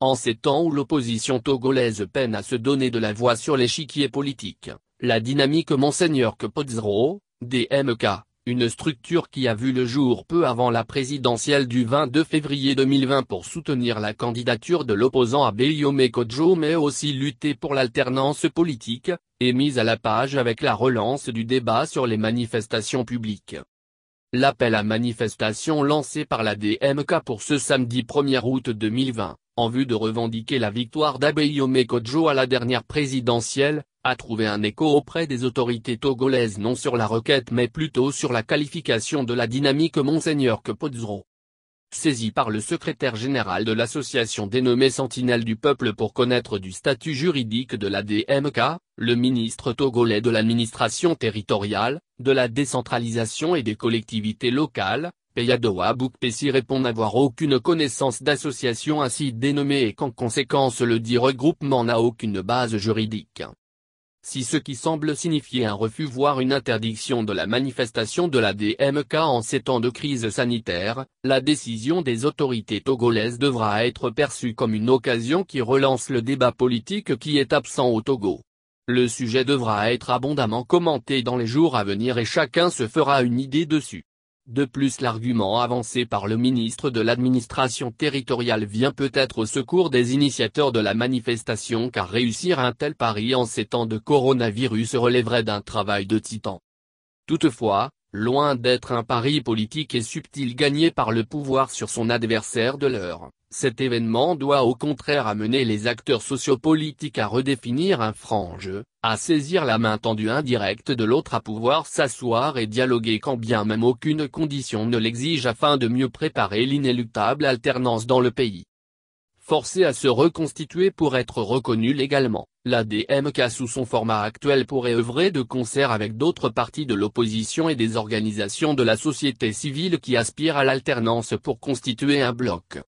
En ces temps où l'opposition togolaise peine à se donner de la voix sur l'échiquier politique, la dynamique Monseigneur Kepozro, DMK, une structure qui a vu le jour peu avant la présidentielle du 22 février 2020 pour soutenir la candidature de l'opposant à kojo mais aussi lutter pour l'alternance politique, est mise à la page avec la relance du débat sur les manifestations publiques. L'appel à manifestation lancé par la DMK pour ce samedi 1er août 2020 en vue de revendiquer la victoire d'Abeyome Kodjo à la dernière présidentielle, a trouvé un écho auprès des autorités togolaises non sur la requête mais plutôt sur la qualification de la dynamique Monseigneur Kepozro. Saisi par le secrétaire général de l'association dénommée Sentinelle du Peuple pour connaître du statut juridique de la DMK, le ministre togolais de l'administration territoriale, de la décentralisation et des collectivités locales, Yadoua Boukpessi répond n'avoir aucune connaissance d'association ainsi dénommée et qu'en conséquence le dit regroupement n'a aucune base juridique. Si ce qui semble signifier un refus voire une interdiction de la manifestation de la DMK en ces temps de crise sanitaire, la décision des autorités togolaises devra être perçue comme une occasion qui relance le débat politique qui est absent au Togo. Le sujet devra être abondamment commenté dans les jours à venir et chacun se fera une idée dessus. De plus l'argument avancé par le ministre de l'administration territoriale vient peut-être au secours des initiateurs de la manifestation car réussir un tel pari en ces temps de coronavirus relèverait d'un travail de titan. Toutefois, loin d'être un pari politique et subtil gagné par le pouvoir sur son adversaire de l'heure, cet événement doit au contraire amener les acteurs sociopolitiques à redéfinir un franc jeu, à saisir la main tendue indirecte de l'autre à pouvoir s'asseoir et dialoguer quand bien même aucune condition ne l'exige afin de mieux préparer l'inéluctable alternance dans le pays. Forcé à se reconstituer pour être reconnu légalement, la sous son format actuel pourrait œuvrer de concert avec d'autres partis de l'opposition et des organisations de la société civile qui aspirent à l'alternance pour constituer un bloc.